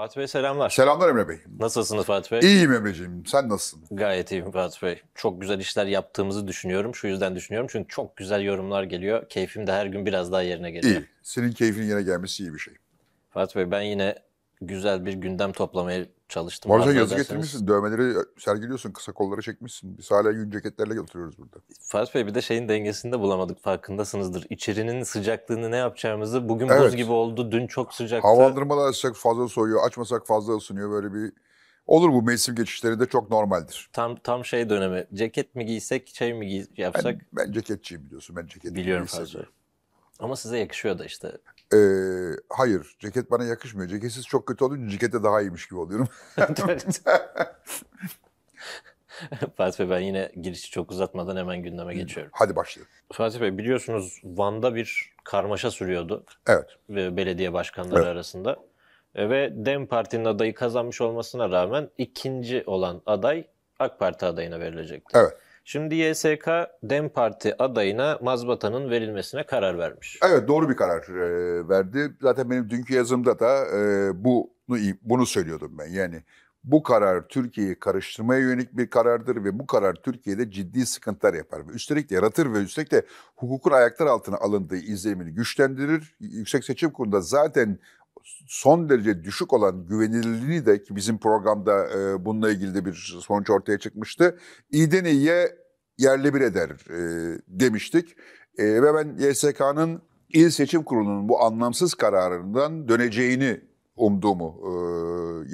Fatih Bey selamlar. Selamlar Emre Bey. Nasılsınız Fatih Bey? İyiyim Emre'ciğim. Sen nasılsın? Gayet iyiyim Fatih Bey. Çok güzel işler yaptığımızı düşünüyorum. Şu yüzden düşünüyorum. Çünkü çok güzel yorumlar geliyor. Keyfim de her gün biraz daha yerine geliyor. İyi. Senin keyfin yine gelmesi iyi bir şey. Fatih Bey ben yine güzel bir gündem toplamaya çalıştım. Bu arada yazı getirmişsin. Dövmeleri sergiliyorsun. Kısa kolları çekmişsin. Biz hala yün ceketlerle götürüyoruz burada. Fatih Bey bir de şeyin dengesini de bulamadık. Farkındasınızdır. İçerinin sıcaklığını ne yapacağımızı bugün evet. buz gibi oldu. Dün çok sıcaktı. Havalandırmalar açsak fazla soğuyor. Açmasak fazla ısınıyor. Böyle bir Olur bu mevsim geçişleri de çok normaldir. Tam tam şey dönemi. Ceket mi giysek, şey mi giy yapsak? Ben, ben ceketçiyim biliyorsun. Ben ceket Biliyorum fazla. Ama size yakışıyor da işte. Ee, hayır, ceket bana yakışmıyor. Ceketsiz çok kötü olunca cekete daha iyiymiş gibi oluyorum. Fatih Bey ben yine girişi çok uzatmadan hemen gündeme geçiyorum. Hadi başlayalım. Fatih Bey biliyorsunuz Van'da bir karmaşa sürüyordu. Evet. Ve belediye başkanları evet. arasında. E, ve DEM Parti'nin adayı kazanmış olmasına rağmen ikinci olan aday AK Parti adayına verilecekti. Evet. Şimdi YSK DEM Parti adayına mazbatanın verilmesine karar vermiş. Evet doğru bir karar e, verdi. Zaten benim dünkü yazımda da e, bunu, bunu söylüyordum ben. Yani bu karar Türkiye'yi karıştırmaya yönelik bir karardır ve bu karar Türkiye'de ciddi sıkıntılar yapar. Üstelik de yaratır ve üstelik de hukukun ayaklar altına alındığı izlenimini güçlendirir. Yüksek Seçim Kurulu'nda zaten son derece düşük olan güvenilirliğini de ki bizim programda e, bununla ilgili de bir sonuç ortaya çıkmıştı. İyiden iyiye yerle bir eder e, demiştik. E, ve ben YSK'nın İl Seçim Kurulu'nun bu anlamsız kararından döneceğini umduğumu e,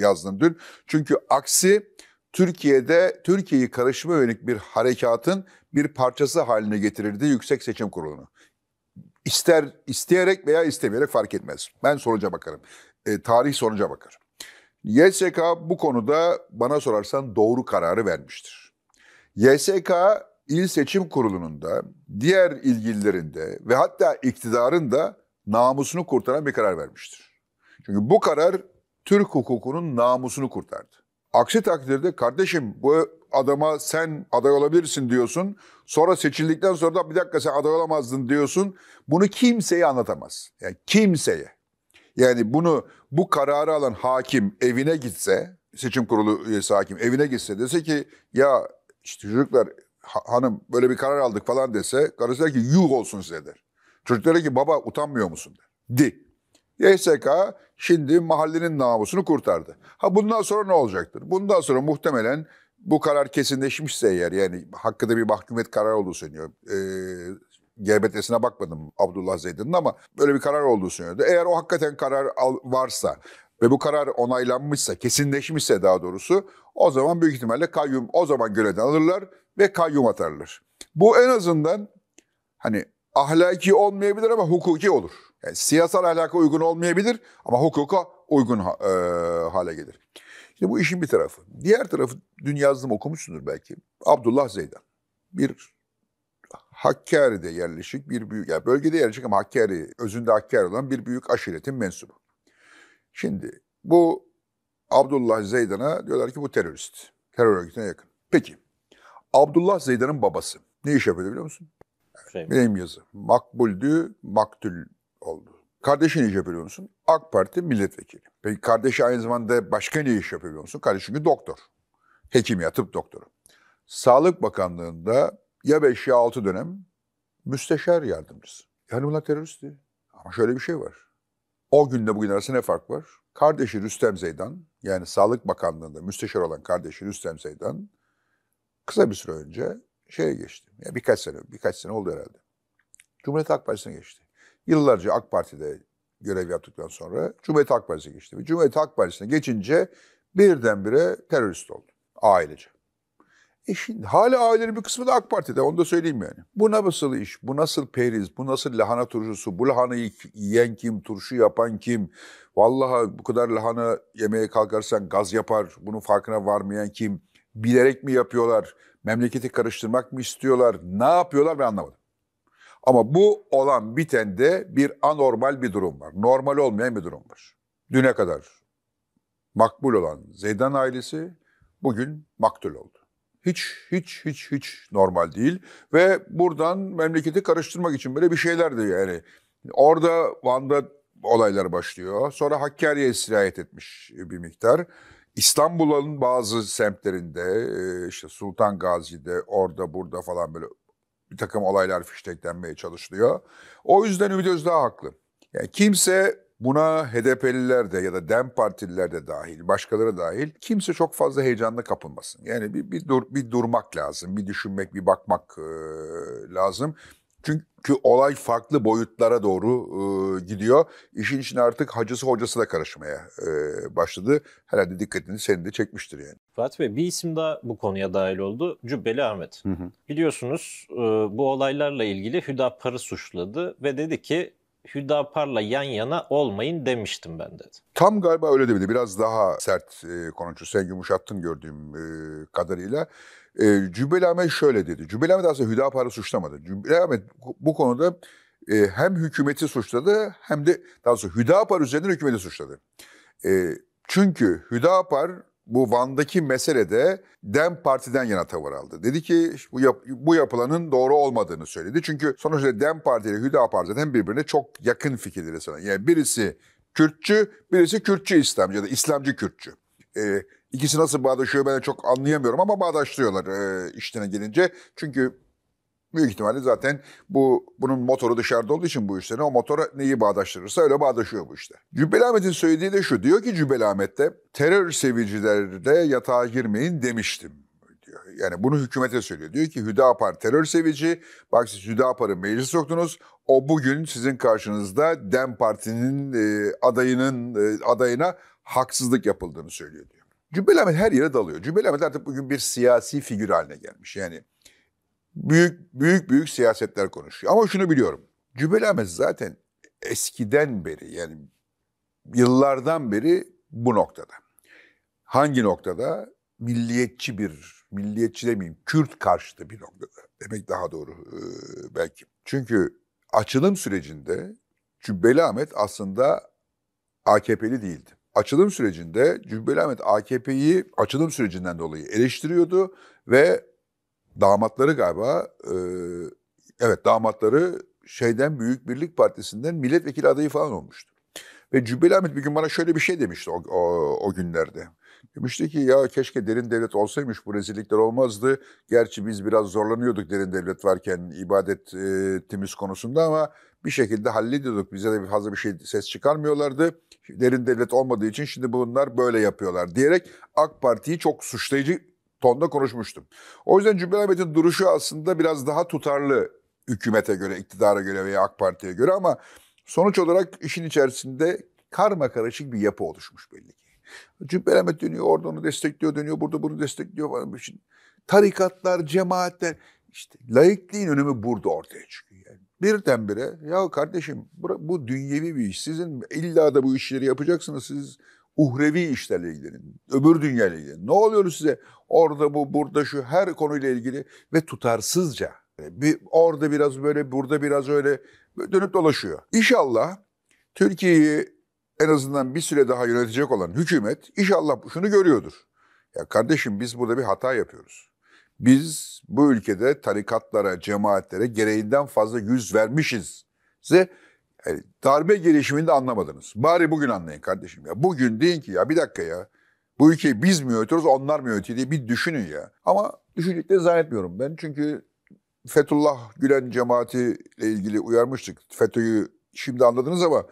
yazdım dün. Çünkü aksi Türkiye'de Türkiye'yi karışma yönelik bir harekatın bir parçası haline getirirdi Yüksek Seçim Kurulu'nu. İster isteyerek veya istemeyerek fark etmez. Ben sonuca bakarım. E, tarih sonuca bakar. YSK bu konuda bana sorarsan doğru kararı vermiştir. YSK İl seçim kurulunun da diğer ilgililerinde ve hatta iktidarın da namusunu kurtaran bir karar vermiştir. Çünkü bu karar Türk hukukunun namusunu kurtardı. Aksi takdirde kardeşim bu adama sen aday olabilirsin diyorsun. Sonra seçildikten sonra da bir dakika sen aday olamazdın diyorsun. Bunu kimseye anlatamaz. Yani kimseye. Yani bunu bu kararı alan hakim evine gitse, seçim kurulu üyesi hakim evine gitse dese ki ya işte çocuklar hanım böyle bir karar aldık falan dese karısı der ki yuh olsun size der. Çocuklara ki baba utanmıyor musun der. Di. YSK şimdi mahallenin namusunu kurtardı. Ha bundan sonra ne olacaktır? Bundan sonra muhtemelen bu karar kesinleşmişse eğer yani hakkında bir mahkumiyet kararı olduğu söyleniyor. Ee, GBT'sine bakmadım Abdullah Zeydin'in ama böyle bir karar olduğu söyleniyordu. Eğer o hakikaten karar varsa ve bu karar onaylanmışsa, kesinleşmişse daha doğrusu o zaman büyük ihtimalle kayyum o zaman görevden alırlar ve kayyum atarlar. Bu en azından hani ahlaki olmayabilir ama hukuki olur. Yani siyasal ahlaka uygun olmayabilir ama hukuka uygun e, hale gelir. Şimdi bu işin bir tarafı. Diğer tarafı dün yazdım okumuşsundur belki. Abdullah Zeydan. Bir Hakkari'de yerleşik bir büyük, yani bölgede yerleşik ama Hakkari, özünde Hakkari olan bir büyük aşiretin mensubu. Şimdi bu Abdullah Zeydan'a diyorlar ki bu terörist. Terör örgütüne yakın. Peki Abdullah Zeydan'ın babası. Ne iş yapıyordu biliyor musun? Şey yazı. Makbuldü, maktül oldu. Kardeşi ne iş yapıyor biliyor musun? AK Parti milletvekili. Peki kardeşi aynı zamanda başka ne iş yapıyor biliyor musun? Kardeşi çünkü doktor. Hekim ya, tıp doktoru. Sağlık Bakanlığı'nda ya 5 ya 6 dönem müsteşar yardımcısı. Yani bunlar teröristti. Ama şöyle bir şey var. O günle bugün arasında ne fark var? Kardeşi Rüstem Zeydan, yani Sağlık Bakanlığı'nda müsteşar olan kardeşi Rüstem Zeydan, kısa bir süre önce şeye geçti. Ya birkaç sene, birkaç sene oldu herhalde. Cumhuriyet Halk Partisi'ne geçti. Yıllarca AK Parti'de görev yaptıktan sonra Cumhuriyet Halk Partisi'ne geçti. Ve Cumhuriyet Halk Partisi'ne geçince birdenbire terörist oldu ailece. E şimdi hala ailenin bir kısmı da AK Parti'de onu da söyleyeyim yani. Bu nasıl iş, bu nasıl periz, bu nasıl lahana turşusu, bu lahanayı yiyen kim, turşu yapan kim? Vallahi bu kadar lahana yemeye kalkarsan gaz yapar, bunun farkına varmayan kim? bilerek mi yapıyorlar? Memleketi karıştırmak mı istiyorlar? Ne yapıyorlar ben anlamadım. Ama bu olan biten de bir anormal bir durum var. Normal olmayan bir durum var. Düne kadar makbul olan Zeydan ailesi bugün maktul oldu. Hiç, hiç, hiç, hiç normal değil. Ve buradan memleketi karıştırmak için böyle bir şeyler de yani. Orada Van'da olaylar başlıyor. Sonra Hakkari'ye sirayet etmiş bir miktar. İstanbul'un bazı semtlerinde işte Sultan Gazi'de orada burada falan böyle bir takım olaylar fişteklenmeye çalışılıyor. O yüzden Ümit Özdağ haklı. Yani kimse buna HDP'liler de ya da DEM partililer de dahil, başkaları dahil kimse çok fazla heyecanla kapılmasın. Yani bir, bir, dur, bir durmak lazım, bir düşünmek, bir bakmak e, lazım. Çünkü olay farklı boyutlara doğru e, gidiyor. İşin için artık hacısı hocası da karışmaya e, başladı. Herhalde dikkatini senin de çekmiştir yani. Fatih Bey bir isim daha bu konuya dahil oldu. Cübbeli Ahmet. Hı hı. Biliyorsunuz e, bu olaylarla ilgili Hüdapar'ı suçladı ve dedi ki Hüdapar'la yan yana olmayın demiştim ben dedi. Tam galiba öyle demedi. Biraz daha sert e, konuştu. Sen yumuşattın gördüğüm e, kadarıyla. E, Cübbeli Ahmet şöyle dedi. Cübbeli Ahmet aslında Hüdapar'ı suçlamadı. Cübbeli Ahmet bu konuda e, hem hükümeti suçladı hem de daha sonra Hüdapar üzerinden hükümeti suçladı. E, çünkü Hüdapar bu Van'daki meselede Dem Parti'den yana tavır aldı. Dedi ki bu, yap, bu yapılanın doğru olmadığını söyledi. Çünkü sonuçta Dem Parti ile Hüdapar zaten birbirine çok yakın fikirleri sana. Yani birisi Kürtçü, birisi Kürtçü İslamcı ya da İslamcı Kürtçü. Ee, İkisi nasıl bağdaşıyor ben de çok anlayamıyorum ama bağdaşlıyorlar e, işlerine gelince. Çünkü büyük ihtimalle zaten bu bunun motoru dışarıda olduğu için bu işlerin o motora neyi bağdaştırırsa öyle bağdaşıyor bu işte. Cübbeli Ahmet'in söylediği de şu. Diyor ki Cübbeli Ahmet'te terör sevicilerde yatağa girmeyin demiştim diyor. Yani bunu hükümete söylüyor. Diyor ki Hüdapar terör sevici. Bak siz Hüdapar'ı meclis soktunuz. O bugün sizin karşınızda Dem Parti'nin e, adayının e, adayına haksızlık yapıldığını söylüyor diyor. Cübbeli Ahmet her yere dalıyor. Cübbeli Ahmet artık bugün bir siyasi figür haline gelmiş. Yani büyük büyük büyük siyasetler konuşuyor. Ama şunu biliyorum. Cübbeli Ahmet zaten eskiden beri yani yıllardan beri bu noktada. Hangi noktada? Milliyetçi bir, milliyetçi demeyeyim, Kürt karşıtı bir noktada. Demek daha doğru ee, belki. Çünkü açılım sürecinde Cübbeli Ahmet aslında AKP'li değildi açılım sürecinde Cübbeli Ahmet AKP'yi açılım sürecinden dolayı eleştiriyordu ve damatları galiba e, evet damatları şeyden Büyük Birlik Partisi'nden milletvekili adayı falan olmuştu. Ve Cübbeli Ahmet bir gün bana şöyle bir şey demişti o, o, o günlerde. Demişti ki ya keşke derin devlet olsaymış bu rezillikler olmazdı. Gerçi biz biraz zorlanıyorduk derin devlet varken ibadet e, temiz konusunda ama bir şekilde hallediyorduk. Bize de fazla bir şey ses çıkarmıyorlardı. Derin devlet olmadığı için şimdi bunlar böyle yapıyorlar diyerek AK Parti'yi çok suçlayıcı tonda konuşmuştum. O yüzden Cübbeli Cumhuriyet'in duruşu aslında biraz daha tutarlı hükümete göre, iktidara göre veya AK Parti'ye göre ama sonuç olarak işin içerisinde karma karışık bir yapı oluşmuş belli ki. Cübbeli Cübbelemet dönüyor, orada onu destekliyor, dönüyor, burada bunu destekliyor falan. Şimdi tarikatlar, cemaatler, işte laikliğin önemi burada ortaya çıkıyor birdenbire ya kardeşim bu dünyevi bir iş. Sizin illa da bu işleri yapacaksınız. Siz uhrevi işlerle ilgilenin. Öbür dünyayla ilgilenin. Ne oluyor size? Orada bu, burada şu her konuyla ilgili ve tutarsızca. Hani bir, orada biraz böyle, burada biraz öyle dönüp dolaşıyor. İnşallah Türkiye'yi en azından bir süre daha yönetecek olan hükümet inşallah şunu görüyordur. Ya kardeşim biz burada bir hata yapıyoruz. Biz bu ülkede tarikatlara, cemaatlere gereğinden fazla yüz vermişiz. Size yani e, darbe girişimini de anlamadınız. Bari bugün anlayın kardeşim ya. Bugün deyin ki ya bir dakika ya. Bu ülkeyi biz mi yönetiyoruz, onlar mı yönetiyor diye bir düşünün ya. Ama düşünecekleri zannetmiyorum ben. Çünkü Fethullah Gülen cemaatiyle ilgili uyarmıştık. FETÖ'yü şimdi anladınız ama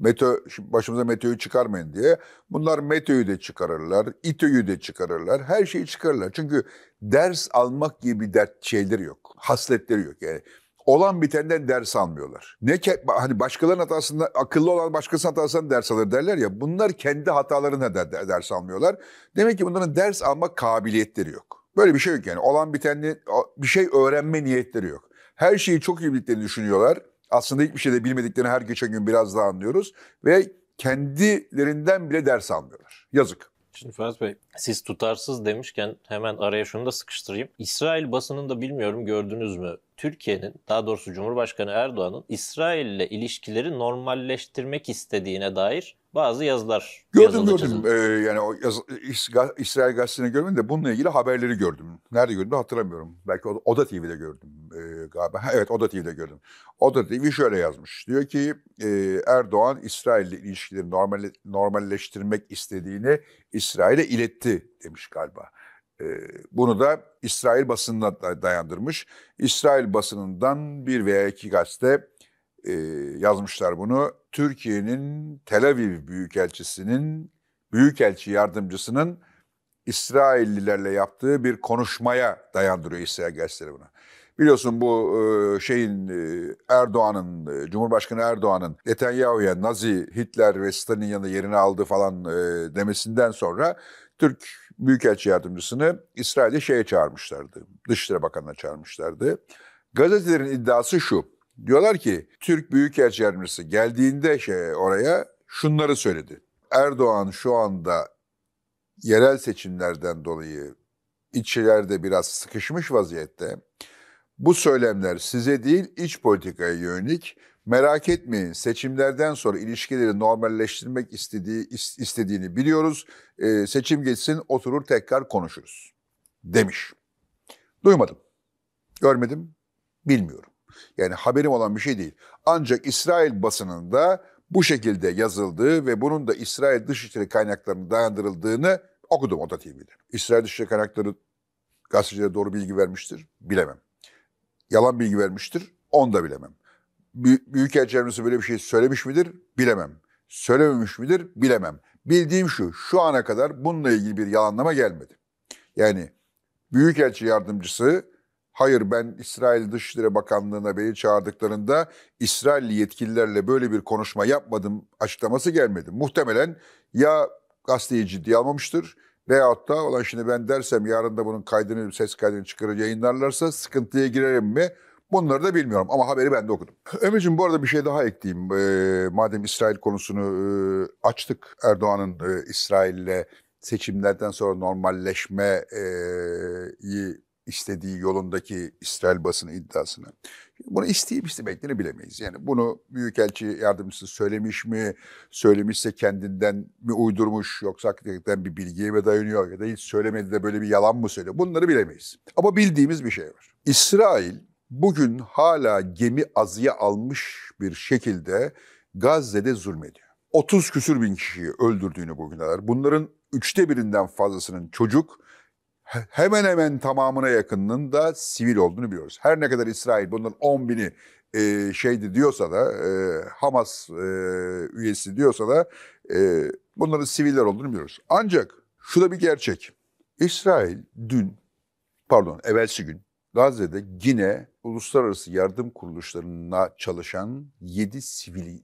Metö, başımıza Mete'yi çıkarmayın diye. Bunlar Mete'yi de çıkarırlar, İTÖ'yü de çıkarırlar, her şeyi çıkarırlar. Çünkü ders almak gibi bir dert şeyleri yok, hasletleri yok. Yani olan bitenden ders almıyorlar. Ne hani başkalarının hatasında akıllı olan başkasının hatasından ders alır derler ya. Bunlar kendi hatalarına da ders almıyorlar. Demek ki bunların ders alma kabiliyetleri yok. Böyle bir şey yok yani. Olan bitenli bir şey öğrenme niyetleri yok. Her şeyi çok iyi bildiklerini düşünüyorlar aslında hiçbir şey de bilmediklerini her geçen gün biraz daha anlıyoruz. Ve kendilerinden bile ders almıyorlar. Yazık. Şimdi Ferhat Bey siz tutarsız demişken hemen araya şunu da sıkıştırayım. İsrail basınında bilmiyorum gördünüz mü Türkiye'nin daha doğrusu Cumhurbaşkanı Erdoğan'ın İsrail ile ilişkileri normalleştirmek istediğine dair bazı yazılar Gördüm gördüm. Ee, yani o yaz, İsrail gazetesini gördüm de bununla ilgili haberleri gördüm. Nerede gördüm hatırlamıyorum. Belki Oda TV'de gördüm ee, galiba. Evet Oda TV'de gördüm. Oda TV şöyle yazmış. Diyor ki e, Erdoğan İsrail ile ilişkileri normal, normalleştirmek istediğini İsrail'e iletti demiş galiba. Ee, bunu da İsrail basınına dayandırmış. İsrail basınından bir veya iki gazete e, yazmışlar bunu. Türkiye'nin Tel Aviv Büyükelçisi'nin, Büyükelçi Yardımcısının İsraillilerle yaptığı bir konuşmaya dayandırıyor İsrail gazeteleri buna. Biliyorsun bu e, şeyin e, Erdoğan'ın, Cumhurbaşkanı Erdoğan'ın Netanyahu'ya Nazi, Hitler ve Stalin'in yanında yerini aldı falan demesinden sonra Türk Büyükelçi Yardımcısını İsrail'e şeye çağırmışlardı. Dışişleri Bakanı'na çağırmışlardı. Gazetelerin iddiası şu. Diyorlar ki Türk Büyükelçi Yardımcısı geldiğinde şey oraya şunları söyledi. Erdoğan şu anda yerel seçimlerden dolayı içilerde biraz sıkışmış vaziyette. Bu söylemler size değil iç politikaya yönelik. Merak etmeyin seçimlerden sonra ilişkileri normalleştirmek istediği istediğini biliyoruz. E, seçim geçsin oturur tekrar konuşuruz demiş. Duymadım. Görmedim. Bilmiyorum. Yani haberim olan bir şey değil. Ancak İsrail basınında bu şekilde yazıldığı ve bunun da İsrail Dışişleri kaynaklarına dayandırıldığını okudum Oda TV'de. İsrail Dışişleri kaynakları gazetecilere doğru bilgi vermiştir. Bilemem yalan bilgi vermiştir. Onu da bilemem. Büyük Yardımcısı böyle bir şey söylemiş midir? Bilemem. Söylememiş midir? Bilemem. Bildiğim şu, şu ana kadar bununla ilgili bir yalanlama gelmedi. Yani Büyükelçi Yardımcısı, hayır ben İsrail Dışişleri Bakanlığı'na beni çağırdıklarında İsrailli yetkililerle böyle bir konuşma yapmadım açıklaması gelmedi. Muhtemelen ya gazeteyi ciddiye almamıştır Veyahut da olan şimdi ben dersem yarın da bunun kaydını, ses kaydını çıkarır yayınlarlarsa sıkıntıya girerim mi? Bunları da bilmiyorum ama haberi ben de okudum. Ömürcüğüm bu arada bir şey daha ekleyeyim. E, madem İsrail konusunu e, açtık Erdoğan'ın e, İsrail'le seçimlerden sonra normalleşmeyi istediği yolundaki İsrail basını iddiasını. Bunu isteyip istemeklerini bilemeyiz. Yani bunu Büyükelçi yardımcısı söylemiş mi, söylemişse kendinden mi uydurmuş yoksa gerçekten bir bilgiye mi dayanıyor ya da hiç söylemedi de böyle bir yalan mı söylüyor? Bunları bilemeyiz. Ama bildiğimiz bir şey var. İsrail bugün hala gemi azıya almış bir şekilde Gazze'de zulmediyor. 30 küsür bin kişiyi öldürdüğünü bugünler. Bunların üçte birinden fazlasının çocuk, hemen hemen tamamına yakınının da sivil olduğunu biliyoruz. Her ne kadar İsrail bunların 10 bini e, şeydi diyorsa da e, Hamas e, üyesi diyorsa da e, bunların siviller olduğunu biliyoruz. Ancak şu da bir gerçek. İsrail dün pardon evvelsi gün Gazze'de yine uluslararası yardım kuruluşlarına çalışan 7 sivili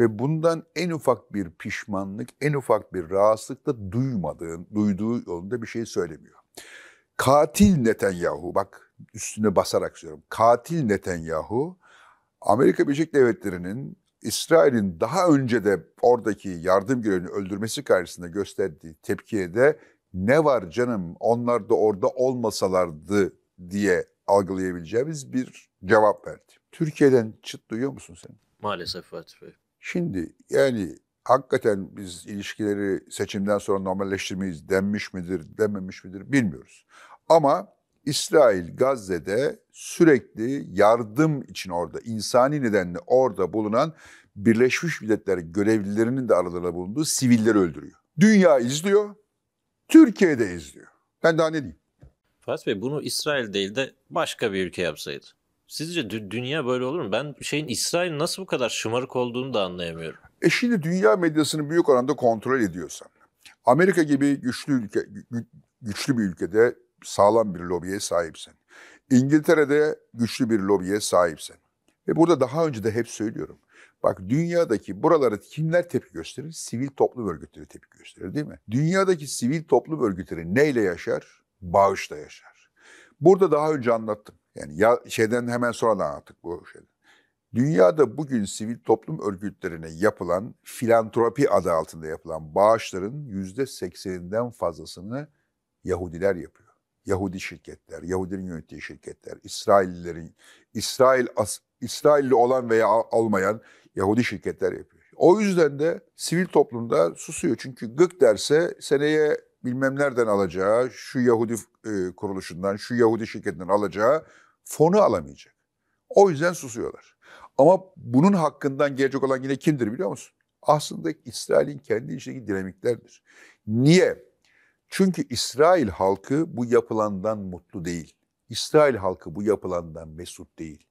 ve bundan en ufak bir pişmanlık, en ufak bir rahatsızlık da duymadığın, duyduğu yolunda bir şey söylemiyor. Katil Netanyahu, bak üstüne basarak söylüyorum. Katil Netanyahu, Amerika Birleşik Devletleri'nin İsrail'in daha önce de oradaki yardım görevini öldürmesi karşısında gösterdiği tepkiye de ne var canım onlar da orada olmasalardı diye algılayabileceğimiz bir cevap verdi. Türkiye'den çıt duyuyor musun sen? Maalesef Fatih Bey. Şimdi yani hakikaten biz ilişkileri seçimden sonra normalleştirmeyiz denmiş midir, dememiş midir bilmiyoruz. Ama İsrail Gazze'de sürekli yardım için orada, insani nedenle orada bulunan Birleşmiş Milletler görevlilerinin de aralarında bulunduğu sivilleri öldürüyor. Dünya izliyor, Türkiye de izliyor. Ben daha ne diyeyim? Fatih Bey bunu İsrail değil de başka bir ülke yapsaydı. Sizce dü- dünya böyle olur mu? Ben şeyin İsrail nasıl bu kadar şımarık olduğunu da anlayamıyorum. E şimdi dünya medyasını büyük oranda kontrol ediyorsan, Amerika gibi güçlü ülke, güçlü bir ülkede sağlam bir lobiye sahipsin. İngiltere'de güçlü bir lobiye sahipsin. Ve burada daha önce de hep söylüyorum. Bak dünyadaki buralara kimler tepki gösterir? Sivil toplum örgütleri tepki gösterir değil mi? Dünyadaki sivil toplum örgütleri neyle yaşar? Bağışla yaşar. Burada daha önce anlattım. Yani ya şeyden hemen sonra da artık bu şey. Dünyada bugün sivil toplum örgütlerine yapılan filantropi adı altında yapılan bağışların yüzde sekseninden fazlasını Yahudiler yapıyor. Yahudi şirketler, Yahudilerin yönettiği şirketler, İsraillerin, İsrail İsrailli olan veya olmayan Yahudi şirketler yapıyor. O yüzden de sivil toplumda susuyor. Çünkü gık derse seneye bilmem nereden alacağı, şu Yahudi e, kuruluşundan, şu Yahudi şirketinden alacağı fonu alamayacak. O yüzden susuyorlar. Ama bunun hakkından gelecek olan yine kimdir biliyor musun? Aslında İsrail'in kendi içindeki dinamiklerdir. Niye? Çünkü İsrail halkı bu yapılandan mutlu değil. İsrail halkı bu yapılandan mesut değil.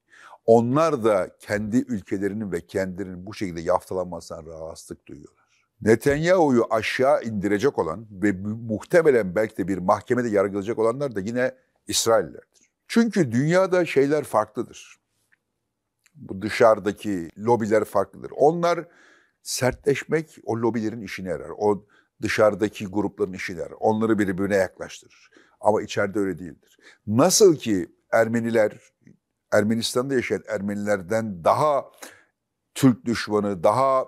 Onlar da kendi ülkelerinin ve kendilerinin bu şekilde yaftalanmasından rahatsızlık duyuyorlar. Netanyahu'yu aşağı indirecek olan ve muhtemelen belki de bir mahkemede yargılayacak olanlar da yine İsraillerdir. Çünkü dünyada şeyler farklıdır. Bu dışarıdaki lobiler farklıdır. Onlar sertleşmek o lobilerin işine yarar. O dışarıdaki grupların işine yarar. Onları birbirine yaklaştırır. Ama içeride öyle değildir. Nasıl ki Ermeniler, Ermenistan'da yaşayan Ermenilerden daha Türk düşmanı, daha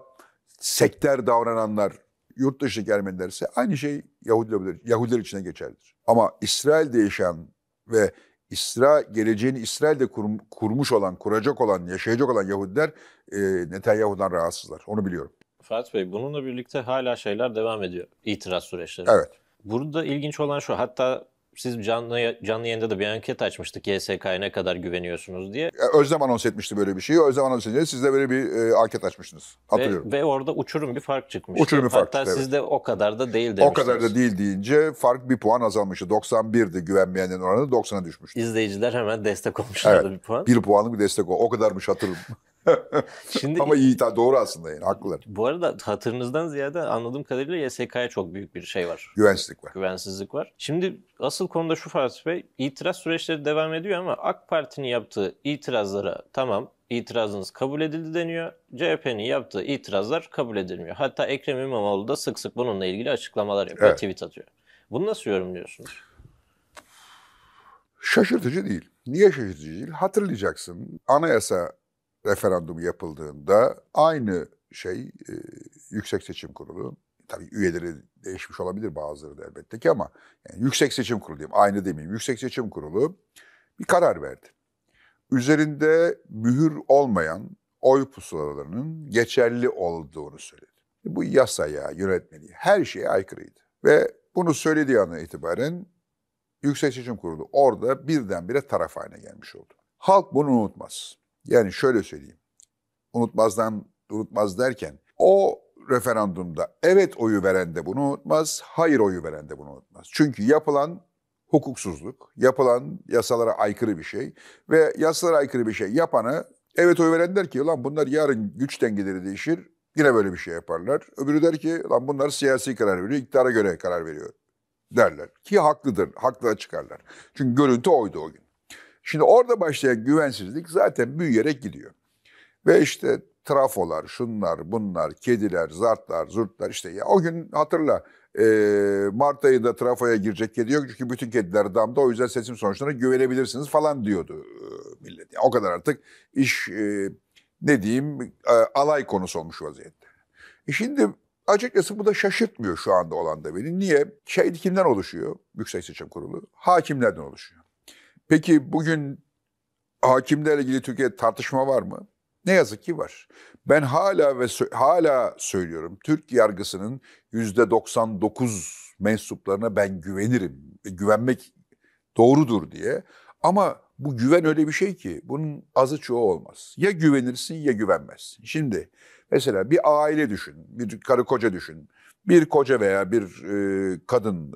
sekter davrananlar yurt dışı Ermeniler aynı şey Yahudiler, Yahudiler içine geçerlidir. Ama İsrail'de yaşayan ve İsra geleceğini İsrail'de kur, kurmuş olan, kuracak olan, yaşayacak olan Yahudiler e, Netanyahu'dan rahatsızlar. Onu biliyorum. Fatih Bey bununla birlikte hala şeyler devam ediyor. İtiraz süreçleri. Evet. Burada ilginç olan şu hatta siz canlı, canlı yayında da bir anket açmıştık YSK'ya ne kadar güveniyorsunuz diye. Özlem anons etmişti böyle bir şeyi. Özlem anons edince siz de böyle bir e, anket açmıştınız. Hatırlıyorum. Ve, ve orada uçurum bir fark çıkmıştı. Uçurum bir fark Hatta çıktı, sizde evet. o kadar da değil demiştiniz. O kadar da değil deyince fark bir puan azalmıştı. 91'di güvenmeyenlerin oranı 90'a düşmüştü. İzleyiciler hemen destek olmuşlardı evet, bir puan. Bir puanlık bir destek o. O kadarmış hatırlıyorum. Şimdi Ama iyi doğru aslında yani haklılar. Bu arada hatırınızdan ziyade anladığım kadarıyla YSK'ya çok büyük bir şey var. Güvensizlik var. Güvensizlik var. Şimdi asıl konuda şu Fatih Bey, itiraz süreçleri devam ediyor ama AK Parti'nin yaptığı itirazlara tamam itirazınız kabul edildi deniyor. CHP'nin yaptığı itirazlar kabul edilmiyor. Hatta Ekrem İmamoğlu da sık sık bununla ilgili açıklamalar yapıyor, evet. tweet atıyor. Bunu nasıl yorumluyorsunuz? Şaşırtıcı değil. Niye şaşırtıcı değil? Hatırlayacaksın. Anayasa referandum yapıldığında aynı şey e, Yüksek Seçim Kurulu tabii üyeleri değişmiş olabilir bazıları da elbette ki ama yani Yüksek Seçim Kurulu diyeyim aynı demeyeyim Yüksek Seçim Kurulu bir karar verdi. Üzerinde mühür olmayan oy pusulalarının geçerli olduğunu söyledi. Bu yasaya, yönetmeliğe, her şeye aykırıydı. Ve bunu söylediği andan itibaren Yüksek Seçim Kurulu orada birdenbire taraf haline gelmiş oldu. Halk bunu unutmaz. Yani şöyle söyleyeyim. Unutmazdan unutmaz derken o referandumda evet oyu veren de bunu unutmaz, hayır oyu veren de bunu unutmaz. Çünkü yapılan hukuksuzluk, yapılan yasalara aykırı bir şey ve yasalara aykırı bir şey yapanı evet oyu veren der ki lan bunlar yarın güç dengeleri değişir yine böyle bir şey yaparlar. Öbürü der ki lan bunlar siyasi karar veriyor, iktidara göre karar veriyor derler. Ki haklıdır, haklı çıkarlar. Çünkü görüntü oydu o gün. Şimdi orada başlayan güvensizlik zaten büyüyerek gidiyor. Ve işte trafolar, şunlar, bunlar, kediler, zartlar, zurtlar işte. Ya, o gün hatırla e, Mart ayında trafoya girecek kedi yok çünkü bütün kediler damda o yüzden seçim sonuçlarına güvenebilirsiniz falan diyordu e, millet. Yani o kadar artık iş e, ne diyeyim e, alay konusu olmuş vaziyette. E şimdi açıkçası bu da şaşırtmıyor şu anda olan da beni. Niye? Şey kimden oluşuyor Yüksek Seçim Kurulu? Hakimlerden oluşuyor. Peki bugün hakimlerle ilgili Türkiye tartışma var mı? Ne yazık ki var. Ben hala ve hala söylüyorum Türk yargısının yüzde 99 mensuplarına ben güvenirim. E, güvenmek doğrudur diye. Ama bu güven öyle bir şey ki bunun azı çoğu olmaz. Ya güvenirsin ya güvenmezsin. Şimdi mesela bir aile düşün, bir karı koca düşün. Bir koca veya bir e, kadın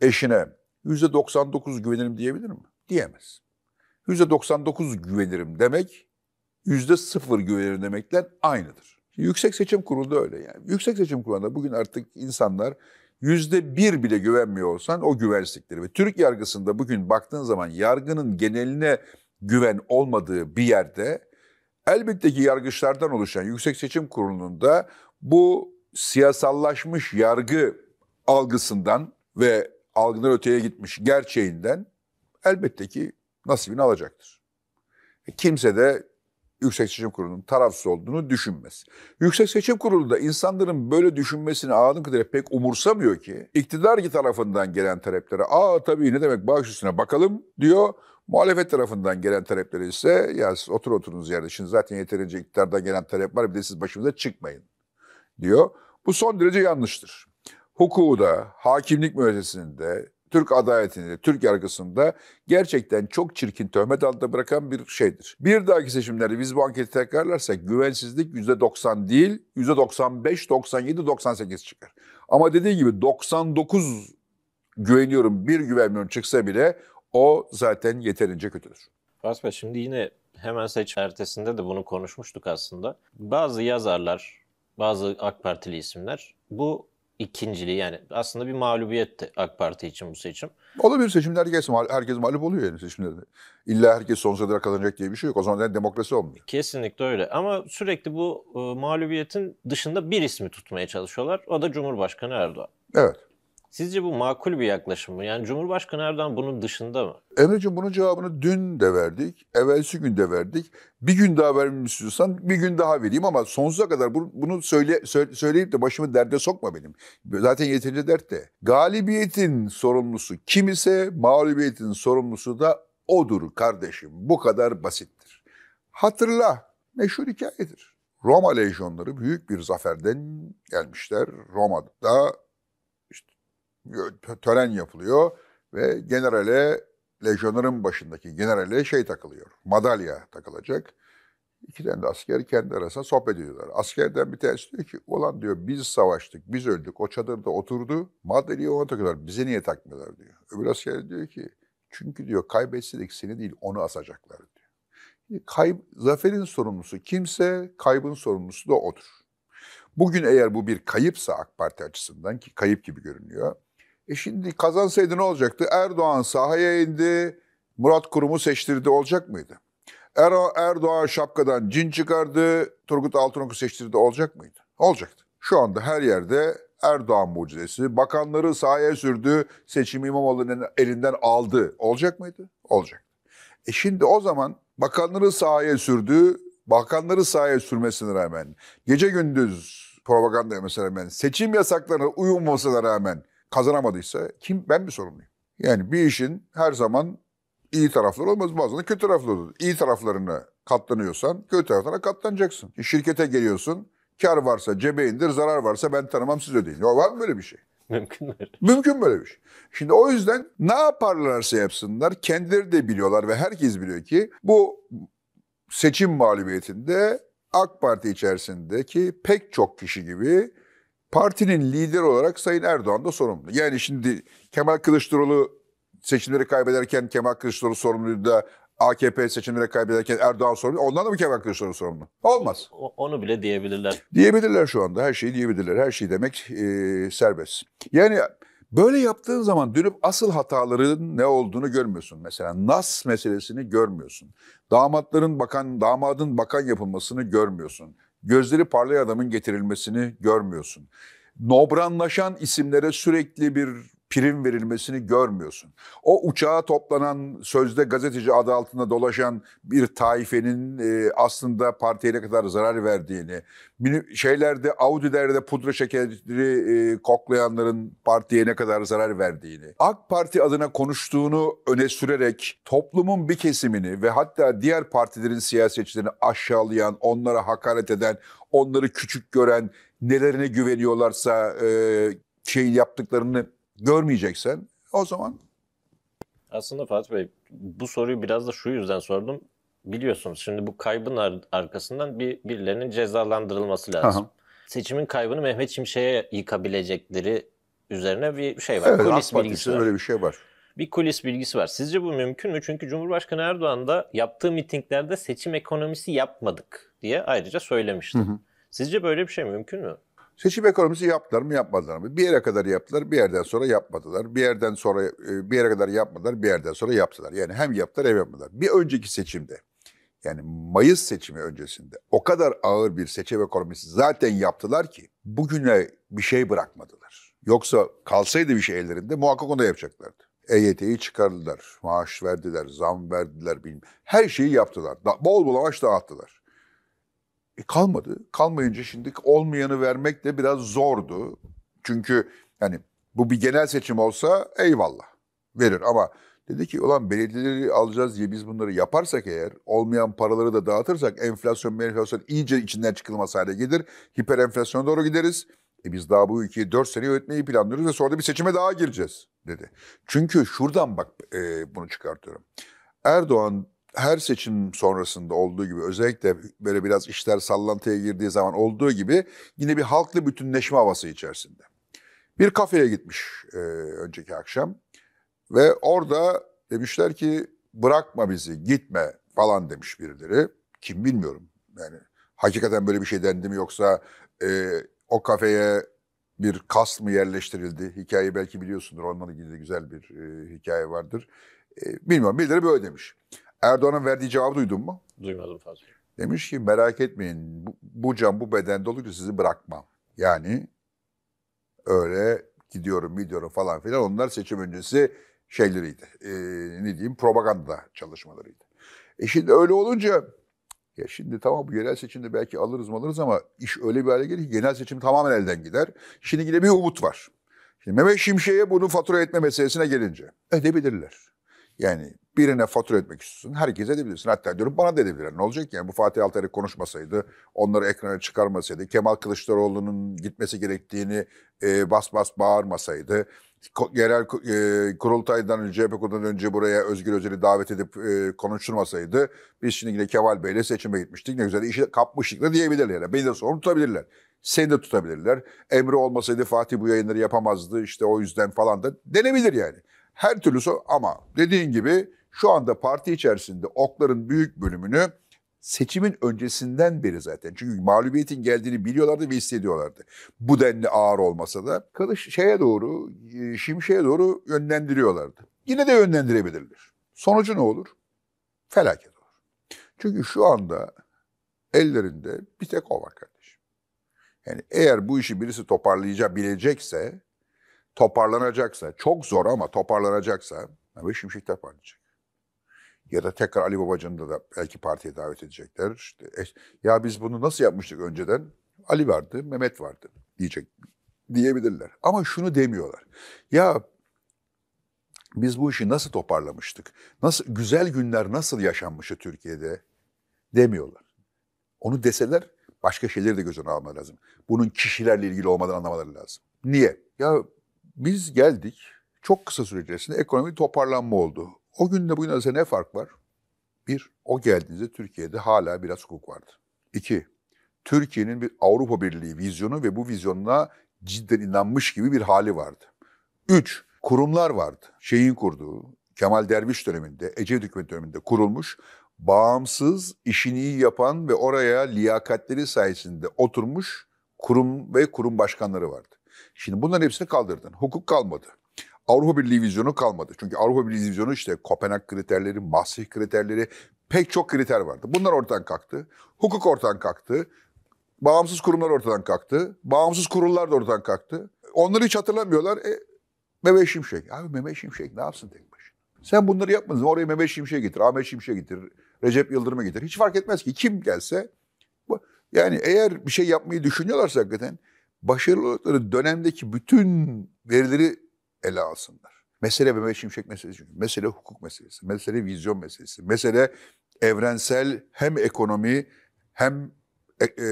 e, eşine yüzde 99 güvenirim diyebilir mi? diyemez. %99 güvenirim demek, %0 güvenirim demekten aynıdır. Yüksek Seçim Kurulu da öyle yani. Yüksek Seçim Kurulu'nda bugün artık insanlar %1 bile güvenmiyor olsan o güvensizlikleri. Ve Türk yargısında bugün baktığın zaman yargının geneline güven olmadığı bir yerde elbette ki yargıçlardan oluşan Yüksek Seçim Kurulu'nun da bu siyasallaşmış yargı algısından ve algıdan öteye gitmiş gerçeğinden elbette ki nasibini alacaktır. E, kimse de Yüksek Seçim Kurulu'nun tarafsız olduğunu düşünmez. Yüksek Seçim Kurulu da insanların böyle düşünmesini anladığım kadarıyla pek umursamıyor ki. İktidar tarafından gelen taleplere aa tabii ne demek bağış üstüne bakalım diyor. Muhalefet tarafından gelen talepleri ise ya siz otur oturunuz yerde şimdi zaten yeterince iktidardan gelen talep var bir de siz başımıza çıkmayın diyor. Bu son derece yanlıştır. Hukuku da, hakimlik müessesinin de, Türk adaletini, Türk yargısında gerçekten çok çirkin töhmet altında bırakan bir şeydir. Bir dahaki seçimlerde biz bu anketi tekrarlarsak güvensizlik %90 değil, %95, 97, 98 çıkar. Ama dediği gibi 99 güveniyorum, bir güvenmiyorum çıksa bile o zaten yeterince kötüdür. Fars Bey şimdi yine hemen seçim ertesinde de bunu konuşmuştuk aslında. Bazı yazarlar, bazı AK Partili isimler bu ikinciliği yani aslında bir mağlubiyetti AK Parti için bu seçim. Olabilir seçimler herkes, mağlup, herkes mağlup oluyor yani seçimlerde. İlla herkes son kadar kazanacak diye bir şey yok. O zaman yani demokrasi olmuyor. Kesinlikle öyle ama sürekli bu e, mağlubiyetin dışında bir ismi tutmaya çalışıyorlar. O da Cumhurbaşkanı Erdoğan. Evet. Sizce bu makul bir yaklaşım mı? Yani Cumhurbaşkanı Erdoğan bunun dışında mı? Emre'cim bunun cevabını dün de verdik, evvelsi gün de verdik. Bir gün daha vermemi istiyorsan bir gün daha vereyim ama sonsuza kadar bunu, bunu söyle, söyle, söyleyip de başımı derde sokma benim. Zaten yeterince dert de. Galibiyetin sorumlusu kim ise mağlubiyetin sorumlusu da odur kardeşim. Bu kadar basittir. Hatırla, meşhur hikayedir. Roma lejyonları büyük bir zaferden gelmişler. Roma'da tören yapılıyor ve generale, lejyonerin başındaki generale şey takılıyor, madalya takılacak. İki tane de asker kendi arasında sohbet ediyorlar. Askerden bir tanesi diyor ki, ulan diyor biz savaştık, biz öldük, o çadırda oturdu, madalyayı ona takıyorlar, bize niye takmıyorlar diyor. Öbür asker diyor ki, çünkü diyor kaybetsedik seni değil onu asacaklar diyor. Kayb, zaferin sorumlusu kimse, kaybın sorumlusu da odur. Bugün eğer bu bir kayıpsa AK Parti açısından ki kayıp gibi görünüyor. E şimdi kazansaydı ne olacaktı? Erdoğan sahaya indi, Murat Kurum'u seçtirdi olacak mıydı? Er Erdoğan şapkadan cin çıkardı, Turgut Altınok'u seçtirdi olacak mıydı? Olacaktı. Şu anda her yerde Erdoğan mucizesi, bakanları sahaya sürdü, seçimi İmamoğlu'nun elinden aldı. Olacak mıydı? Olacak. E şimdi o zaman bakanları sahaya sürdü, bakanları sahaya sürmesine rağmen, gece gündüz propaganda mesela rağmen, seçim yasaklarına uyulmasına rağmen kazanamadıysa kim ben mi sorumluyum? Yani bir işin her zaman iyi tarafları olmaz bazen kötü tarafları olur. İyi taraflarını katlanıyorsan kötü taraflara katlanacaksın. E, şirkete geliyorsun kar varsa cebe indir zarar varsa ben tanımam siz ödeyin. Ya var mı böyle bir şey? Mümkün böyle. Mümkün böyle bir şey. Şimdi o yüzden ne yaparlarsa yapsınlar kendileri de biliyorlar ve herkes biliyor ki bu seçim mağlubiyetinde AK Parti içerisindeki pek çok kişi gibi partinin lideri olarak Sayın Erdoğan da sorumlu. Yani şimdi Kemal Kılıçdaroğlu seçimleri kaybederken Kemal Kılıçdaroğlu sorumluydu da AKP seçimleri kaybederken Erdoğan sorumlu. Ondan da mı Kemal Kılıçdaroğlu sorumlu? Olmaz. onu bile diyebilirler. Diyebilirler şu anda. Her şeyi diyebilirler. Her şey demek e, serbest. Yani böyle yaptığın zaman dönüp asıl hataların ne olduğunu görmüyorsun. Mesela NAS meselesini görmüyorsun. Damatların bakan, damadın bakan yapılmasını görmüyorsun gözleri parlayan adamın getirilmesini görmüyorsun. Nobranlaşan isimlere sürekli bir prim verilmesini görmüyorsun. O uçağa toplanan sözde gazeteci adı altında dolaşan bir taifenin e, aslında partiye ne kadar zarar verdiğini, şeylerde Audi'lerde pudra şekerleri e, koklayanların partiye ne kadar zarar verdiğini, AK Parti adına konuştuğunu öne sürerek toplumun bir kesimini ve hatta diğer partilerin siyasetçilerini aşağılayan, onlara hakaret eden, onları küçük gören, nelerine güveniyorlarsa e, şey yaptıklarını görmeyeceksen o zaman... Aslında Fatih Bey bu soruyu biraz da şu yüzden sordum. Biliyorsunuz şimdi bu kaybın ar- arkasından bir birilerinin cezalandırılması lazım. Aha. Seçimin kaybını Mehmet Şimşek'e yıkabilecekleri üzerine bir şey var. Evet, kulis bilgisi var. Öyle bir şey var. Bir kulis bilgisi var. Sizce bu mümkün mü? Çünkü Cumhurbaşkanı Erdoğan da yaptığı mitinglerde seçim ekonomisi yapmadık diye ayrıca söylemişti. Hı hı. Sizce böyle bir şey mümkün mü? Seçim ekonomisi yaptılar mı yapmadılar mı? Bir yere kadar yaptılar, bir yerden sonra yapmadılar. Bir yerden sonra e, bir yere kadar yapmadılar, bir yerden sonra yaptılar. Yani hem yaptılar hem yapmadılar. Bir önceki seçimde yani Mayıs seçimi öncesinde o kadar ağır bir seçim ekonomisi zaten yaptılar ki bugüne bir şey bırakmadılar. Yoksa kalsaydı bir şey ellerinde muhakkak onu da yapacaklardı. EYT'yi çıkardılar, maaş verdiler, zam verdiler bilmem. Her şeyi yaptılar. Da, bol bol maaş dağıttılar. E kalmadı. Kalmayınca şimdi olmayanı vermek de biraz zordu. Çünkü yani bu bir genel seçim olsa eyvallah verir ama dedi ki ulan belediyeleri alacağız diye biz bunları yaparsak eğer olmayan paraları da dağıtırsak enflasyon enflasyon iyice içinden çıkılmaz hale gelir. Hiper enflasyona doğru gideriz. E biz daha bu ülkeyi 4 sene yönetmeyi planlıyoruz ve sonra da bir seçime daha gireceğiz dedi. Çünkü şuradan bak e, bunu çıkartıyorum. Erdoğan her seçim sonrasında olduğu gibi özellikle böyle biraz işler sallantıya girdiği zaman olduğu gibi yine bir halkla bütünleşme havası içerisinde. Bir kafeye gitmiş e, önceki akşam ve orada demişler ki bırakma bizi gitme falan demiş birileri. Kim bilmiyorum yani hakikaten böyle bir şey dendi mi yoksa e, o kafeye bir kas mı yerleştirildi? Hikayeyi belki biliyorsundur onunla ilgili de güzel bir e, hikaye vardır. E, bilmiyorum birileri böyle demiş. Erdoğan'ın verdiği cevabı duydun mu? Duymadım fazla. Demiş ki merak etmeyin bu, bu can bu bedende olunca sizi bırakmam. Yani öyle gidiyorum gidiyorum falan filan onlar seçim öncesi şeyleriydi. E, ne diyeyim propaganda çalışmalarıydı. E şimdi öyle olunca ya şimdi tamam bu yerel seçimde belki alırız malırız ama iş öyle bir hale gelir ki genel seçim tamamen elden gider. Şimdi yine bir umut var. Şimdi Mehmet Şimşek'e bunu fatura etme meselesine gelince edebilirler. Yani birine fatura etmek istiyorsun. Herkes edebilirsin. Hatta diyorum bana da edebilirler. Ne olacak yani bu Fatih Altaylı konuşmasaydı, onları ekrana çıkarmasaydı, Kemal Kılıçdaroğlu'nun gitmesi gerektiğini e, bas bas bağırmasaydı, Genel e, kurultaydan, CHP'den önce buraya Özgür Özel'i davet edip e, konuşturmasaydı, biz şimdi yine Kemal Bey'le seçime gitmiştik. Ne güzel işi kapmıştık da diyebilirler. Yani. Beni de sorun tutabilirler. Seni de tutabilirler. Emri olmasaydı Fatih bu yayınları yapamazdı İşte o yüzden falan da denebilir yani. Her türlüsü ama dediğin gibi şu anda parti içerisinde okların büyük bölümünü seçimin öncesinden beri zaten. Çünkü mağlubiyetin geldiğini biliyorlardı ve hissediyorlardı. Bu denli ağır olmasa da kılıç şeye doğru, e, şimşeye doğru yönlendiriyorlardı. Yine de yönlendirebilirler. Sonucu ne olur? Felaket olur. Çünkü şu anda ellerinde bir tek o var kardeşim. Yani eğer bu işi birisi toparlayabilecekse, toparlanacaksa, çok zor ama toparlanacaksa, Mehmet Şimşek toparlayacak. Ya da tekrar Ali Babacan'ı da belki partiye davet edecekler. İşte, eh, ya biz bunu nasıl yapmıştık önceden? Ali vardı, Mehmet vardı diyecek diyebilirler. Ama şunu demiyorlar. Ya biz bu işi nasıl toparlamıştık? Nasıl güzel günler nasıl yaşanmıştı Türkiye'de demiyorlar. Onu deseler başka şeyleri de göz önüne almaları lazım. Bunun kişilerle ilgili olmadan anlamaları lazım. Niye? Ya biz geldik çok kısa süre içerisinde ekonomi toparlanma oldu. O günle bugün arasında ne fark var? Bir, o geldiğinizde Türkiye'de hala biraz hukuk vardı. İki, Türkiye'nin bir Avrupa Birliği vizyonu ve bu vizyonuna cidden inanmış gibi bir hali vardı. Üç, kurumlar vardı. Şeyin kurduğu, Kemal Derviş döneminde, Ecevit hükümet döneminde kurulmuş bağımsız, işini iyi yapan ve oraya liyakatleri sayesinde oturmuş kurum ve kurum başkanları vardı. Şimdi bunların hepsini kaldırdın. Hukuk kalmadı. Avrupa Birliği vizyonu kalmadı. Çünkü Avrupa Birliği vizyonu işte Kopenhag kriterleri, Maastricht kriterleri pek çok kriter vardı. Bunlar ortadan kalktı. Hukuk ortadan kalktı. Bağımsız kurumlar ortadan kalktı. Bağımsız kurullar da ortadan kalktı. Onları hiç hatırlamıyorlar. E, Mehmet Şimşek. Abi Mehmet Şimşek ne yapsın tek başına? Sen bunları yapmadın. Oraya Mehmet Şimşek getir, Ahmet Şimşek getir, Recep Yıldırım'a getir. Hiç fark etmez ki kim gelse. Yani eğer bir şey yapmayı düşünüyorlarsa hakikaten başarılı oldukları dönemdeki bütün verileri ele alsınlar. Mesele Mehmet Şimşek meselesi çünkü. Mesele hukuk meselesi, mesele vizyon meselesi, mesele evrensel hem ekonomi hem e, e,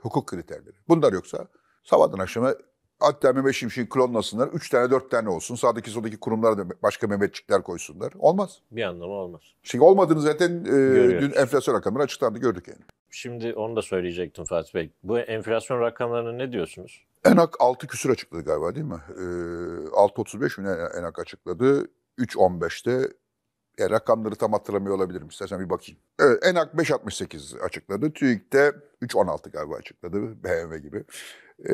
hukuk kriterleri. Bunlar yoksa sabahtan akşama hatta Mehmet Şimşek'in klonlasınlar. Üç tane dört tane olsun. Sağdaki soldaki kurumlara da başka Mehmetçikler koysunlar. Olmaz. Bir anlamı olmaz. Çünkü olmadığını zaten e, dün enflasyon rakamları açıklandı gördük yani. Şimdi onu da söyleyecektim Fatih Bey. Bu enflasyon rakamlarını ne diyorsunuz? Enak 6 küsür açıkladı galiba değil mi? E, ee, 6.35 mi Enak açıkladı. 3.15'te yani rakamları tam hatırlamıyor olabilirim. İstersen bir bakayım. Evet, Enak 5.68 açıkladı. TÜİK'te 3.16 galiba açıkladı. BMW gibi. E,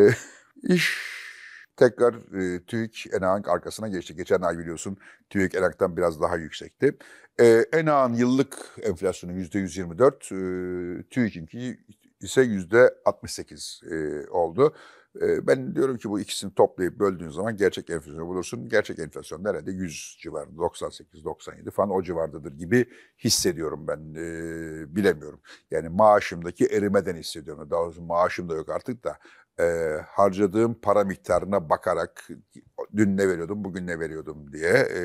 iş tekrar e, TÜİK ENAG arkasına geçti. Geçen ay biliyorsun TÜİK ENAG'dan biraz daha yüksekti. E, ee, ENAG'ın yıllık enflasyonu %124, e, TÜİK'inki ise yüzde 68 e, oldu. E, ben diyorum ki bu ikisini toplayıp böldüğün zaman gerçek enflasyonu bulursun. Gerçek enflasyon nerede? 100 civarında, 98-97 falan o civardadır gibi hissediyorum ben. E, bilemiyorum. Yani maaşımdaki erimeden hissediyorum. Daha doğrusu maaşım da yok artık da e, harcadığım para miktarına bakarak dün ne veriyordum, bugün ne veriyordum diye e,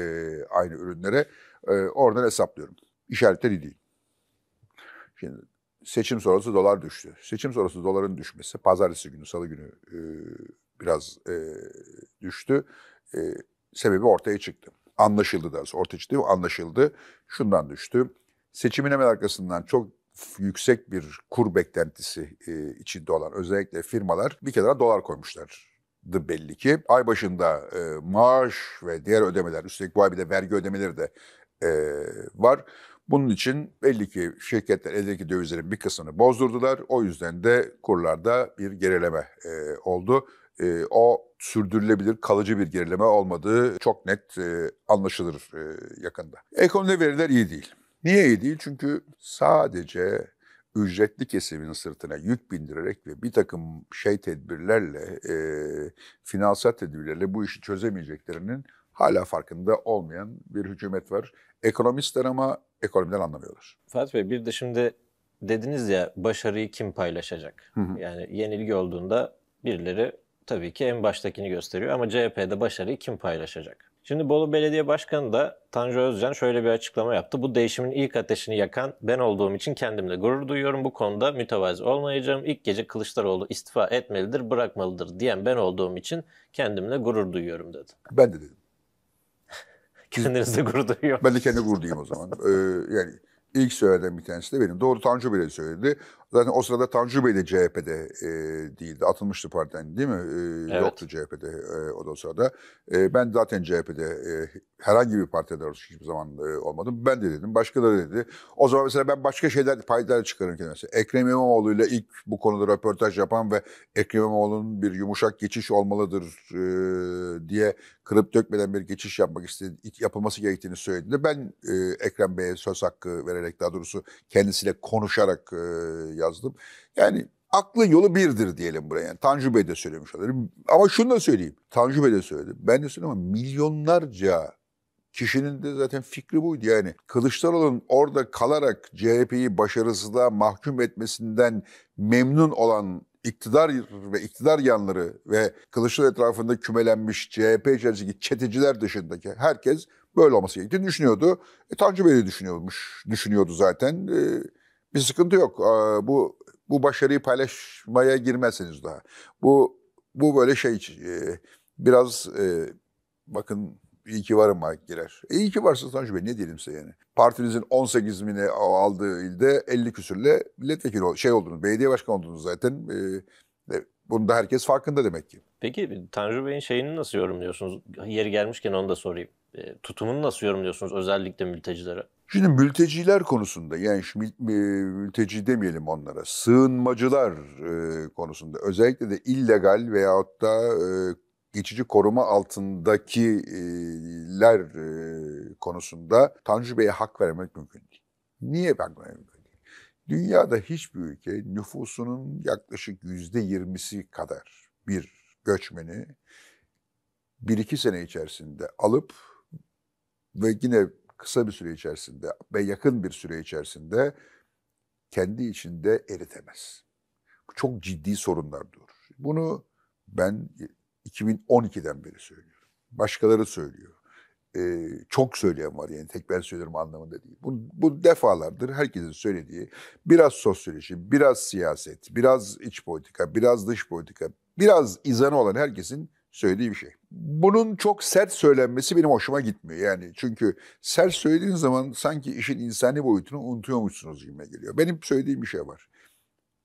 aynı ürünlere e, oradan hesaplıyorum. İşaretleri değil. Şimdi seçim sonrası dolar düştü. Seçim sonrası doların düşmesi pazartesi günü, salı günü e, biraz e, düştü. E, sebebi ortaya çıktı. Anlaşıldı da ortaya çıktı anlaşıldı. Şundan düştü. Seçimin hemen arkasından çok yüksek bir kur beklentisi e, içinde olan özellikle firmalar bir kenara dolar koymuşlar belli ki. Ay başında e, maaş ve diğer ödemeler, üstelik bu ay bir de vergi ödemeleri de e, var. Bunun için belli ki şirketler eldeki dövizlerin bir kısmını bozdurdular. O yüzden de kurlarda bir gerileme e, oldu. E, o sürdürülebilir, kalıcı bir gerileme olmadığı çok net e, anlaşılır e, yakında. Ekonomide veriler iyi değil. Niye iyi değil? Çünkü sadece ücretli kesimin sırtına yük bindirerek ve bir takım şey tedbirlerle, e, finansal tedbirlerle bu işi çözemeyeceklerinin hala farkında olmayan bir hükümet var. Ekonomistler ama ekonomiden anlamıyorlar. Fatih Bey bir de şimdi dediniz ya başarıyı kim paylaşacak? Hı hı. Yani yenilgi olduğunda birileri tabii ki en baştakini gösteriyor ama CHP'de başarıyı kim paylaşacak? Şimdi Bolu Belediye Başkanı da Tanju Özcan şöyle bir açıklama yaptı. Bu değişimin ilk ateşini yakan ben olduğum için kendimle gurur duyuyorum. Bu konuda mütevazi olmayacağım. İlk gece Kılıçdaroğlu istifa etmelidir, bırakmalıdır diyen ben olduğum için kendimle gurur duyuyorum dedi. Ben de dedim. Kendinizde gurur duyuyor. Ben de kendi gurur duyayım o zaman. Ee, yani ilk söylediğim bir tanesi de benim. Doğru Tanju bile söyledi. Zaten o sırada Tanju Bey de CHP'de e, değildi. Atılmıştı partiden değil mi? E, evet. Yoktu CHP'de e, o da o sırada. E, ben zaten CHP'de e, herhangi bir partide hiçbir zaman e, olmadım. Ben de dedim. Başkaları dedi. O zaman mesela ben başka şeyler paydalar çıkarırken, Mesela Ekrem İmamoğlu ile ilk bu konuda röportaj yapan ve Ekrem İmamoğlu'nun bir yumuşak geçiş olmalıdır e, diye kırıp dökmeden bir geçiş yapmak istedi, yapılması gerektiğini söylediğinde ben e, Ekrem Bey'e söz hakkı vererek daha doğrusu kendisiyle konuşarak e, yazdım. Yani aklın yolu birdir diyelim buraya. Yani Tanju Bey de söylemiş olabilir. Ama şunu da söyleyeyim. Tanju Bey de söyledi. Ben de söyleyeyim ama milyonlarca kişinin de zaten fikri buydu. Yani Kılıçdaroğlu'nun orada kalarak CHP'yi başarısızlığa mahkum etmesinden memnun olan iktidar ve iktidar yanları ve Kılıçdaroğlu etrafında kümelenmiş CHP içerisindeki çeteciler dışındaki herkes böyle olması gerektiğini düşünüyordu. E, Tanju Bey de düşünüyormuş, düşünüyordu zaten. E, bir sıkıntı yok. Bu bu başarıyı paylaşmaya girmezseniz daha. Bu bu böyle şey e, biraz e, bakın iyi ki varım girer. E, iyi ki varsınız Tanju Bey ne diyelim size yani. Partinizin 18 bini aldığı ilde 50 küsürle milletvekili ol, şey oldunuz, belediye başkanı oldunuz zaten. bunu da herkes farkında demek ki. Peki Tanju Bey'in şeyini nasıl yorumluyorsunuz? Yeri gelmişken onu da sorayım. E, tutumunu nasıl yorumluyorsunuz özellikle mültecilere? Şimdi mülteciler konusunda yani şu e, mülteci demeyelim onlara sığınmacılar e, konusunda özellikle de illegal veyahut da e, geçici koruma altındakiler e, konusunda Tanju Bey'e hak vermek mümkün değil. Niye hak mümkün değil? Dünyada hiçbir ülke nüfusunun yaklaşık yüzde yirmisi kadar bir göçmeni bir iki sene içerisinde alıp ve yine kısa bir süre içerisinde ve yakın bir süre içerisinde kendi içinde eritemez. çok ciddi sorunlar diyor. Bunu ben 2012'den beri söylüyorum. Başkaları söylüyor. Ee, çok söyleyen var yani tek ben söylüyorum anlamında değil. Bu, bu defalardır herkesin söylediği biraz sosyoloji, biraz siyaset, biraz iç politika, biraz dış politika, biraz izanı olan herkesin söylediği bir şey bunun çok sert söylenmesi benim hoşuma gitmiyor. Yani çünkü sert söylediğin zaman sanki işin insani boyutunu unutuyormuşsunuz gibi geliyor. Benim söylediğim bir şey var.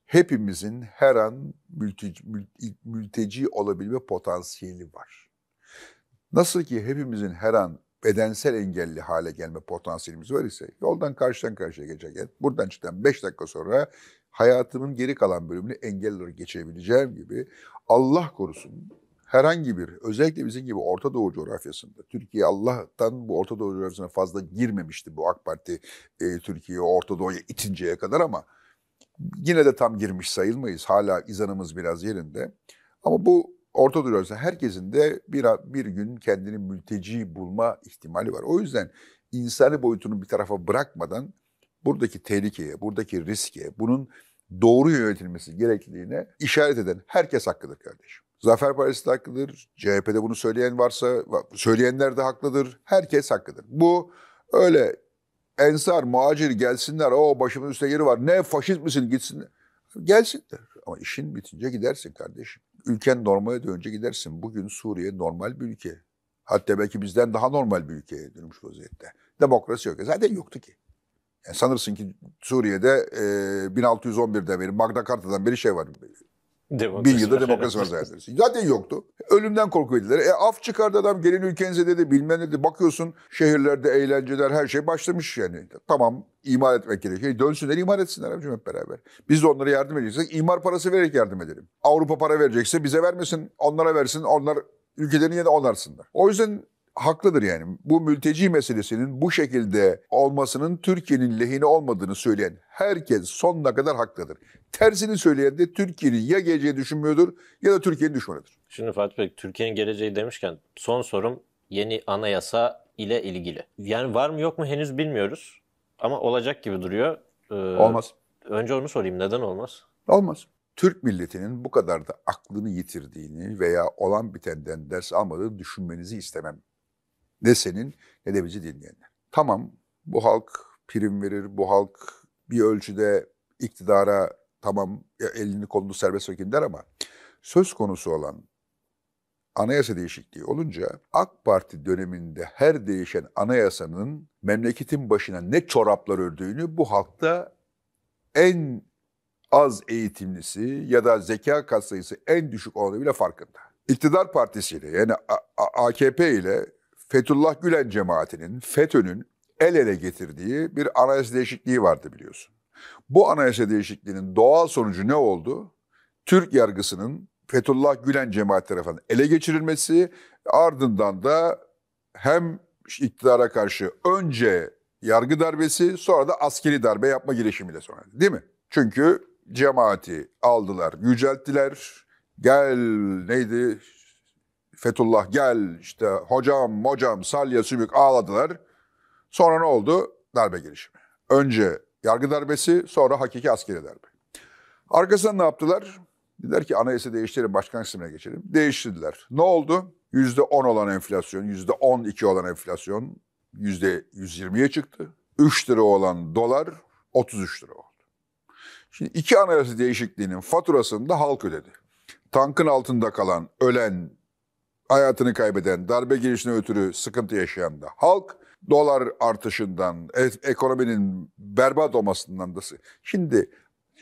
Hepimizin her an mülteci, mülteci olabilme potansiyeli var. Nasıl ki hepimizin her an bedensel engelli hale gelme potansiyelimiz var ise yoldan karşıdan karşıya geçerken buradan çıkan 5 dakika sonra hayatımın geri kalan bölümünü engel olarak geçebileceğim gibi Allah korusun herhangi bir, özellikle bizim gibi Orta Doğu coğrafyasında, Türkiye Allah'tan bu Orta Doğu coğrafyasına fazla girmemişti bu AK Parti e, Türkiye'yi Orta Doğu'ya itinceye kadar ama yine de tam girmiş sayılmayız. Hala izanımız biraz yerinde. Ama bu Orta Doğu coğrafyasında herkesin de bir, bir gün kendini mülteci bulma ihtimali var. O yüzden insani boyutunu bir tarafa bırakmadan buradaki tehlikeye, buradaki riske, bunun doğru yönetilmesi gerekliliğine işaret eden herkes hakkıdır kardeşim. Zafer Partisi de haklıdır. CHP'de bunu söyleyen varsa söyleyenler de haklıdır. Herkes haklıdır. Bu öyle ensar, muacir gelsinler. O başımın üstüne yeri var. Ne faşist misin gitsin. Gelsinler. Ama işin bitince gidersin kardeşim. Ülken normale dönünce gidersin. Bugün Suriye normal bir ülke. Hatta belki bizden daha normal bir ülkeye dönmüş vaziyette. Demokrasi yok. Zaten yoktu ki. Yani sanırsın ki Suriye'de e, 1611'de beri Magna Carta'dan beri şey var. Demokrasi bir yılda demokrasi var zaten. Zaten yoktu. Ölümden korkuyordular. E af çıkardı adam gelin ülkenize dedi bilmem dedi. Bakıyorsun şehirlerde eğlenceler her şey başlamış yani. Tamam imar etmek gerekiyor. E, dönsünler imar etsinler abicim hep beraber. Biz de onlara yardım edeceksek imar parası vererek yardım edelim. Avrupa para verecekse bize vermesin onlara versin onlar ülkelerini yine onarsınlar. O yüzden haklıdır yani. Bu mülteci meselesinin bu şekilde olmasının Türkiye'nin lehine olmadığını söyleyen herkes sonuna kadar haklıdır. Tersini söyleyen de Türkiye'nin ya geleceği düşünmüyordur ya da Türkiye'nin düşmanıdır. Şimdi Fatih Bey, Türkiye'nin geleceği demişken son sorum yeni anayasa ile ilgili. Yani var mı yok mu henüz bilmiyoruz ama olacak gibi duruyor. Ee, olmaz. Önce onu sorayım neden olmaz? Olmaz. Türk milletinin bu kadar da aklını yitirdiğini veya olan bitenden ders almadığını düşünmenizi istemem. Ne senin ne de bizi dinleyenler. Tamam bu halk prim verir, bu halk bir ölçüde iktidara tamam elini kolunu serbest bırakayım der ama söz konusu olan anayasa değişikliği olunca AK Parti döneminde her değişen anayasanın memleketin başına ne çoraplar ördüğünü bu halkta en az eğitimlisi ya da zeka katsayısı en düşük olanı bile farkında. İktidar partisiyle yani AKP ile Fethullah Gülen cemaatinin, FETÖ'nün el ele getirdiği bir anayasa değişikliği vardı biliyorsun. Bu anayasa değişikliğinin doğal sonucu ne oldu? Türk yargısının Fethullah Gülen cemaat tarafından ele geçirilmesi ardından da hem iktidara karşı önce yargı darbesi sonra da askeri darbe yapma girişimiyle sonra değil mi? Çünkü cemaati aldılar, yücelttiler. Gel neydi Fethullah gel işte hocam hocam salya sümük ağladılar. Sonra ne oldu? Darbe girişimi. Önce yargı darbesi sonra hakiki askeri darbe. Arkasından ne yaptılar? Dediler ki anayasa değiştirelim başkan sistemine geçelim. Değiştirdiler. Ne oldu? %10 olan enflasyon, %12 olan enflasyon %120'ye çıktı. 3 lira olan dolar 33 lira oldu. Şimdi iki anayasa değişikliğinin faturasını da halk ödedi. Tankın altında kalan, ölen, hayatını kaybeden, darbe girişine ötürü sıkıntı yaşayan da halk, dolar artışından, e, ekonominin berbat olmasından da... Şimdi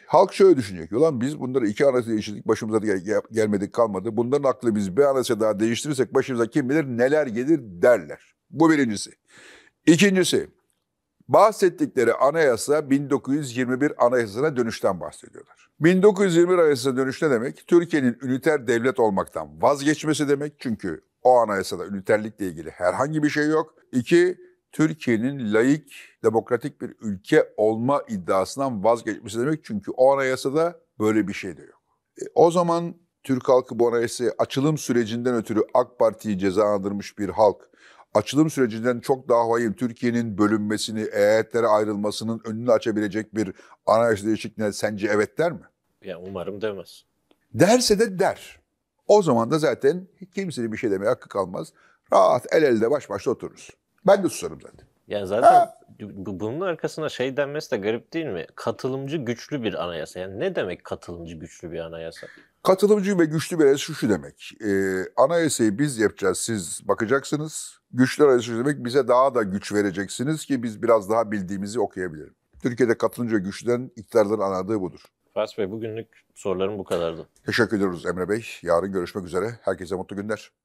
halk şöyle düşünecek. Ulan biz bunları iki anayasa değiştirdik, başımıza da gel- gelmedik kalmadı. Bunların aklı biz bir anayasa daha değiştirirsek başımıza kim bilir neler gelir derler. Bu birincisi. İkincisi, Bahsettikleri anayasa 1921 anayasasına dönüşten bahsediyorlar. 1921 anayasasına dönüş ne demek? Türkiye'nin üniter devlet olmaktan vazgeçmesi demek. Çünkü o anayasada üniterlikle ilgili herhangi bir şey yok. İki, Türkiye'nin laik, demokratik bir ülke olma iddiasından vazgeçmesi demek. Çünkü o anayasada böyle bir şey de yok. E, o zaman Türk halkı bu anayasaya açılım sürecinden ötürü AK Parti'yi cezalandırmış bir halk açılım sürecinden çok daha vahim Türkiye'nin bölünmesini, eyaletlere ayrılmasının önünü açabilecek bir anayasa değişikliğine sence evet der mi? Ya umarım demez. Derse de der. O zaman da zaten kimsenin bir şey demeye hakkı kalmaz. Rahat el elde baş başta otururuz. Ben de susarım zaten. Yani zaten ha. bunun arkasına şey denmesi de garip değil mi? Katılımcı güçlü bir anayasa. Yani ne demek katılımcı güçlü bir anayasa? Katılımcı ve güçlü bir anayasa şu şu demek. Ee, anayasayı biz yapacağız, siz bakacaksınız güçler arası demek bize daha da güç vereceksiniz ki biz biraz daha bildiğimizi okuyabilirim. Türkiye'de katılınca güçlerin iktidarların anadığı budur. Fas Bey bugünlük sorularım bu kadardı. Teşekkür ediyoruz Emre Bey. Yarın görüşmek üzere. Herkese mutlu günler.